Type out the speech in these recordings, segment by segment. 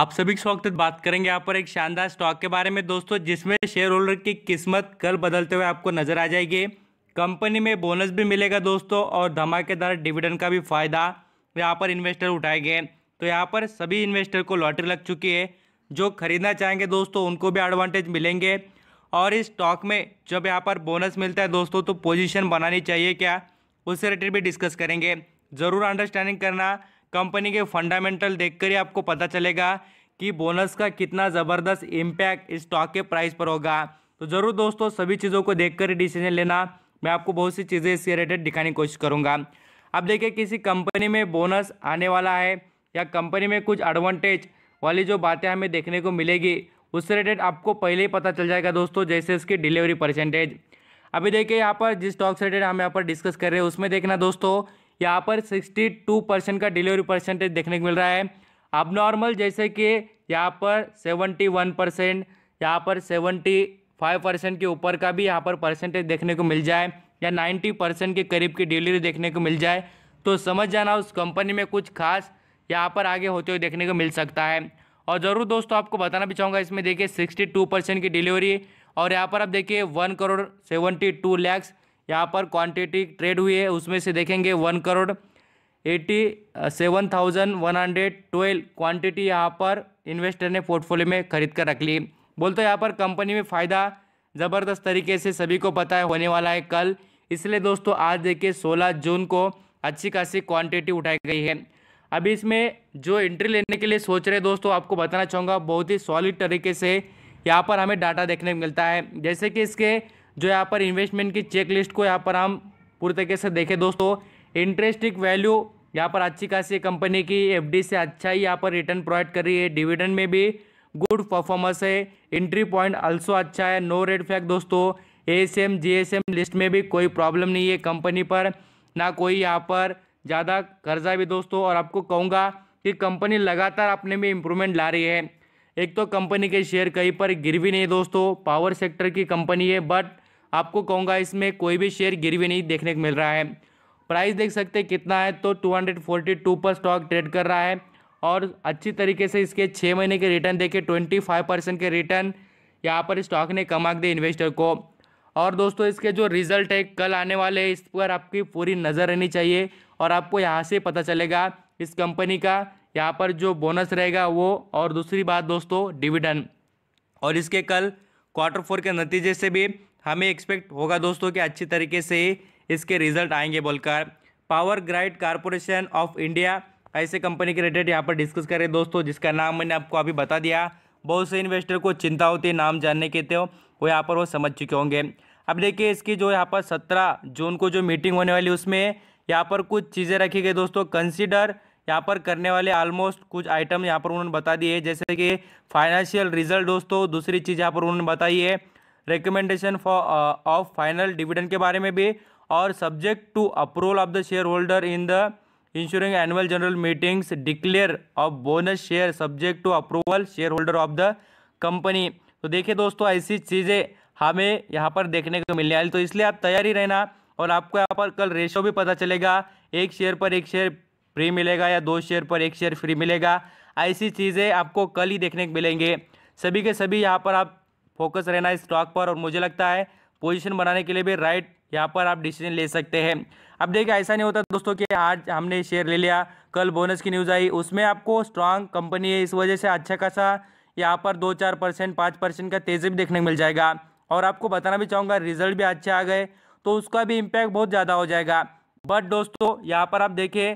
आप सभी स्वागत बात करेंगे यहाँ पर एक शानदार स्टॉक के बारे में दोस्तों जिसमें शेयर होल्डर की किस्मत कल बदलते हुए आपको नजर आ जाएगी कंपनी में बोनस भी मिलेगा दोस्तों और धमाकेदार डिविडेंड का भी फायदा यहाँ पर इन्वेस्टर उठाए गए तो यहाँ पर सभी इन्वेस्टर को लॉटरी लग चुकी है जो खरीदना चाहेंगे दोस्तों उनको भी एडवांटेज मिलेंगे और इस स्टॉक में जब यहाँ पर बोनस मिलता है दोस्तों तो पोजीशन बनानी चाहिए क्या उससे रिलेटेड भी डिस्कस करेंगे ज़रूर अंडरस्टैंडिंग करना कंपनी के फंडामेंटल देखकर ही आपको पता चलेगा कि बोनस का कितना ज़बरदस्त इम्पैक्ट स्टॉक के प्राइस पर होगा तो ज़रूर दोस्तों सभी चीज़ों को देखकर ही डिसीजन लेना मैं आपको बहुत सी चीज़ें इससे रिलेटेड दिखाने की कोशिश करूँगा अब देखिए किसी कंपनी में बोनस आने वाला है या कंपनी में कुछ एडवांटेज वाली जो बातें हमें देखने को मिलेगी उससे रिलेटेड आपको पहले ही पता चल जाएगा दोस्तों जैसे इसकी डिलीवरी परसेंटेज अभी देखिए यहाँ पर जिस स्टॉक से रिलेटेड हम यहाँ पर डिस्कस कर रहे हैं उसमें देखना दोस्तों यहाँ पर 62 परसेंट का डिलीवरी परसेंटेज देखने को मिल रहा है अब नॉर्मल जैसे कि यहाँ पर 71 परसेंट यहाँ पर 75 परसेंट के ऊपर का भी यहाँ पर परसेंटेज देखने को मिल जाए या 90 परसेंट के करीब की डिलीवरी देखने को मिल जाए तो समझ जाना उस कंपनी में कुछ खास यहाँ पर आगे होते हुए देखने को मिल सकता है और ज़रूर दोस्तों आपको बताना भी चाहूँगा इसमें देखिए सिक्सटी टू परसेंट की डिलीवरी और यहाँ पर आप देखिए one crore seventy two lakhs यहाँ पर क्वांटिटी ट्रेड हुई है उसमें से देखेंगे one crore eighty seven thousand one hundred twelve quantity यहाँ पर इन्वेस्टर ने पोर्टफोलियो में खरीद कर रख ली बोलते यहाँ पर कंपनी में फ़ायदा ज़बरदस्त तरीके से सभी को पता है होने वाला है कल इसलिए दोस्तों आज देखिए सोलह जून को अच्छी खासी क्वांटिटी उठाई गई है अभी इसमें जो एंट्री लेने के लिए सोच रहे दोस्तों आपको बताना चाहूँगा बहुत ही सॉलिड तरीके से यहाँ पर हमें डाटा देखने को मिलता है जैसे कि इसके जो यहाँ पर इन्वेस्टमेंट की चेक लिस्ट को यहाँ पर हम पूरी तरीके से देखें दोस्तों इंटरेस्टिक वैल्यू यहाँ पर अच्छी खासी कंपनी की एफडी से अच्छा ही यहाँ पर रिटर्न प्रोवाइड कर रही है डिविडेंड में भी गुड परफॉर्मेंस है एंट्री पॉइंट अल्सो अच्छा है नो रेड फ्लैग दोस्तों ए एस लिस्ट में भी कोई प्रॉब्लम नहीं है कंपनी पर ना कोई यहाँ पर ज़्यादा कर्जा भी दोस्तों और आपको कहूँगा कि कंपनी लगातार अपने में इम्प्रूवमेंट ला रही है एक तो कंपनी के शेयर कहीं पर गिर भी नहीं दोस्तों पावर सेक्टर की कंपनी है बट आपको कहूँगा इसमें कोई भी शेयर गिर भी नहीं देखने को मिल रहा है प्राइस देख सकते हैं कितना है तो 242 पर स्टॉक ट्रेड कर रहा है और अच्छी तरीके से इसके छः महीने के रिटर्न देखे 25 परसेंट के रिटर्न यहाँ पर स्टॉक ने कमा दिए इन्वेस्टर को और दोस्तों इसके जो रिजल्ट है कल आने वाले हैं इस पर आपकी पूरी नज़र रहनी चाहिए और आपको यहाँ से पता चलेगा इस कंपनी का यहाँ पर जो बोनस रहेगा वो और दूसरी बात दोस्तों डिविडन और इसके कल क्वार्टर फोर के नतीजे से भी हमें एक्सपेक्ट होगा दोस्तों कि अच्छी तरीके से इसके रिजल्ट आएंगे बोलकर power grid corporation of India ऐसे कंपनी के रिलेटेड यहाँ पर डिस्कस करें दोस्तों जिसका नाम मैंने आपको अभी बता दिया बहुत से इन्वेस्टर को चिंता होती है नाम जानने के तो वो यहाँ पर वो समझ चुके होंगे अब देखिए इसकी जो यहाँ पर सत्रह जून को जो मीटिंग होने वाली उसमें यहाँ पर कुछ चीज़ें रखी गई दोस्तों कंसिडर यहाँ पर करने वाले ऑलमोस्ट कुछ आइटम यहाँ पर उन्होंने बता दिए जैसे कि फाइनेंशियल रिजल्ट दोस्तों दूसरी चीज़ यहाँ पर उन्होंने बताई है recommendation for of final dividend के बारे में भी और subject to approval of the share holder in the ensuing annual general meetings declare of bonus share subject to approval share holder of the company तो देखिए दोस्तों ऐसी चीज़ें हमें यहाँ पर देखने को मिलने वाली तो इसलिए आप तैयारी रहना और आपको यहाँ पर कल रेशो भी पता चलेगा एक शेयर पर एक शेयर फ्री मिलेगा या दो शेयर पर एक शेयर फ्री मिलेगा ऐसी चीज़ें आपको कल ही देखने को मिलेंगे सभी के सभी यहाँ पर आप फोकस रहना है स्टॉक पर और मुझे लगता है पोजीशन बनाने के लिए भी राइट यहाँ पर आप डिसीजन ले सकते हैं अब देखिए ऐसा नहीं होता दोस्तों कि आज हमने शेयर ले लिया कल बोनस की न्यूज़ आई उसमें आपको स्ट्रांग कंपनी है इस वजह से अच्छा खासा यहाँ पर दो चार परसेंट पाँच परसेंट का तेज़ी भी देखने को मिल जाएगा और आपको बताना भी चाहूँगा रिजल्ट भी अच्छे आ गए तो उसका भी इम्पैक्ट बहुत ज़्यादा हो जाएगा बट दोस्तों यहाँ पर आप देखिए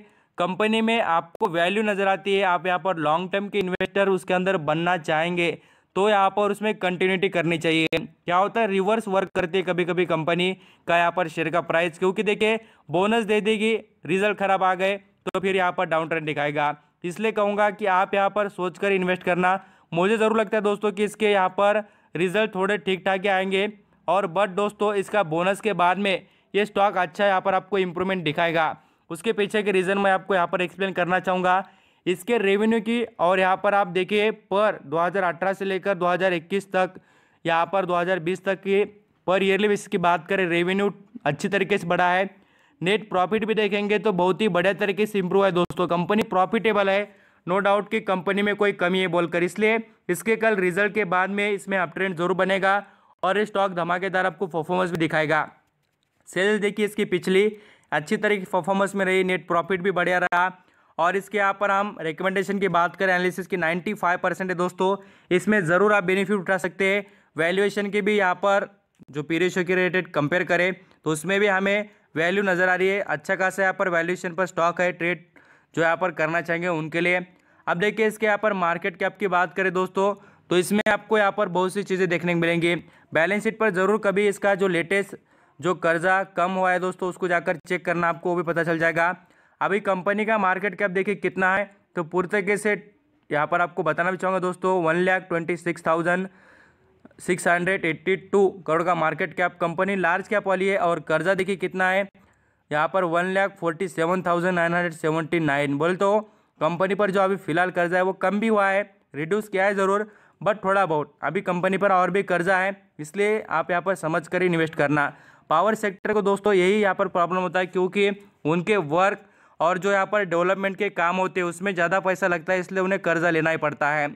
कंपनी में आपको वैल्यू नज़र आती है आप यहाँ पर लॉन्ग टर्म के इन्वेस्टर उसके अंदर बनना चाहेंगे तो यहाँ पर उसमें कंटिन्यूटी करनी चाहिए क्या होता है रिवर्स वर्क करती है कभी कभी कंपनी का यहाँ पर शेयर का प्राइस क्योंकि देखिए बोनस दे देगी रिजल्ट खराब आ गए तो फिर यहाँ पर डाउन ट्रेंड दिखाएगा इसलिए कहूँगा कि आप यहाँ पर सोचकर इन्वेस्ट करना मुझे ज़रूर लगता है दोस्तों कि इसके यहाँ पर रिजल्ट थोड़े ठीक ठाक ही आएंगे और बट दोस्तों इसका बोनस के बाद में ये स्टॉक अच्छा यहाँ पर आपको इम्प्रूवमेंट दिखाएगा उसके पीछे के रीज़न मैं आपको यहाँ पर एक्सप्लेन करना चाहूँगा इसके रेवेन्यू की और यहाँ पर आप देखिए पर 2018 से लेकर 2021 तक यहाँ पर 2020 तक के पर ईयरली बेसिस की बात करें रेवेन्यू अच्छी तरीके से बढ़ा है नेट प्रॉफिट भी देखेंगे तो बहुत ही बढ़िया तरीके से इंप्रूव है दोस्तों कंपनी प्रॉफिटेबल है नो डाउट कि कंपनी में कोई कमी है बोलकर इसलिए इसके कल रिजल्ट के बाद में इसमें अप ट्रेंड जरूर बनेगा और ये स्टॉक धमाकेदार आपको परफॉर्मेंस भी दिखाएगा सेल्स देखिए इसकी पिछली अच्छी तरीके परफॉर्मेंस में रही नेट प्रॉफिट भी बढ़िया रहा और इसके यहाँ पर हम रिकमेंडेशन की बात करें एनालिसिस की 95 परसेंट है दोस्तों इसमें ज़रूर आप बेनिफिट उठा सकते हैं वैल्यूएशन की भी यहाँ पर जो पीरियशो के रिलेटेड कंपेयर करें तो उसमें भी हमें वैल्यू नज़र आ रही है अच्छा खासा यहाँ पर वैल्यूएशन पर स्टॉक है ट्रेड जो यहाँ पर करना चाहेंगे उनके लिए अब देखिए इसके यहाँ पर मार्केट कैप की बात करें दोस्तों तो इसमें आपको यहाँ पर बहुत सी चीज़ें देखने को मिलेंगी बैलेंस शीट पर ज़रूर कभी इसका जो लेटेस्ट जो कर्जा कम हुआ है दोस्तों उसको जाकर चेक करना आपको भी पता चल जाएगा अभी कंपनी का मार्केट कैप देखिए कितना है तो पूरी तरीके से यहाँ पर आपको बताना भी चाहूँगा दोस्तों one lakh twenty six thousand six hundred eighty two crore का market cap company large cap वाली है और कर्जा देखिए कितना है यहाँ पर one lakh forty seven thousand nine hundred seventy nine बोल तो कंपनी पर जो अभी फिलहाल कर्जा है वो कम भी हुआ है रिड्यूस किया है ज़रूर बट थोड़ा बहुत अभी कंपनी पर और भी कर्जा है इसलिए आप यहाँ पर समझ कर इन्वेस्ट करना पावर सेक्टर को दोस्तों यही यहाँ पर प्रॉब्लम होता है क्योंकि उनके वर्क और जो यहाँ पर डेवलपमेंट के काम होते हैं उसमें ज़्यादा पैसा लगता है इसलिए उन्हें कर्जा लेना ही पड़ता है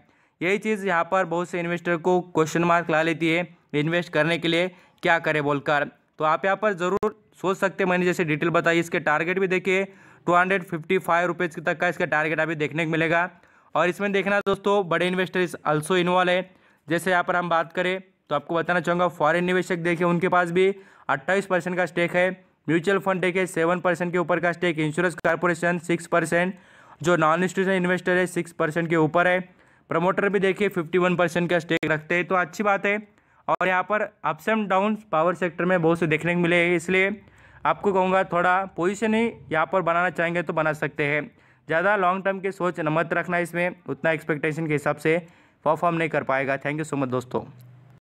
यही चीज़ यहाँ पर बहुत से इन्वेस्टर को क्वेश्चन मार्क ला लेती है इन्वेस्ट करने के लिए क्या करें बोलकर तो आप यहाँ पर ज़रूर सोच सकते हैं मैंने जैसे डिटेल बताई इसके टारगेट भी देखिए two hundred fifty five rupees तक का इसका टारगेट अभी देखने को मिलेगा और इसमें देखना दोस्तों बड़े इन्वेस्टर इस अल्सो इन्वॉल्व है जैसे यहाँ पर हम बात करें तो आपको बताना चाहूँगा फॉरेन निवेशक देखिए उनके पास भी अट्ठाईस परसेंट का स्टेक है म्यूचुअल फंड देखे सेवन परसेंट के ऊपर का stake insurance corporation six percent जो नॉन इंस्टीट्यूशनल इन्वेस्टर है सिक्स परसेंट के ऊपर है प्रमोटर भी देखिए फिफ्टी वन परसेंट का स्टेक रखते हैं तो अच्छी बात है और यहाँ पर ups and down power sector में बहुत से देखने को मिले इसलिए आपको कहूँगा थोड़ा पोजिशन ही यहाँ पर बनाना चाहेंगे तो बना सकते हैं ज़्यादा लॉन्ग टर्म की सोच मत रखना इसमें उतना एक्सपेक्टेशन के हिसाब से परफॉर्म नहीं कर पाएगा थैंक यू सो मच दोस्तों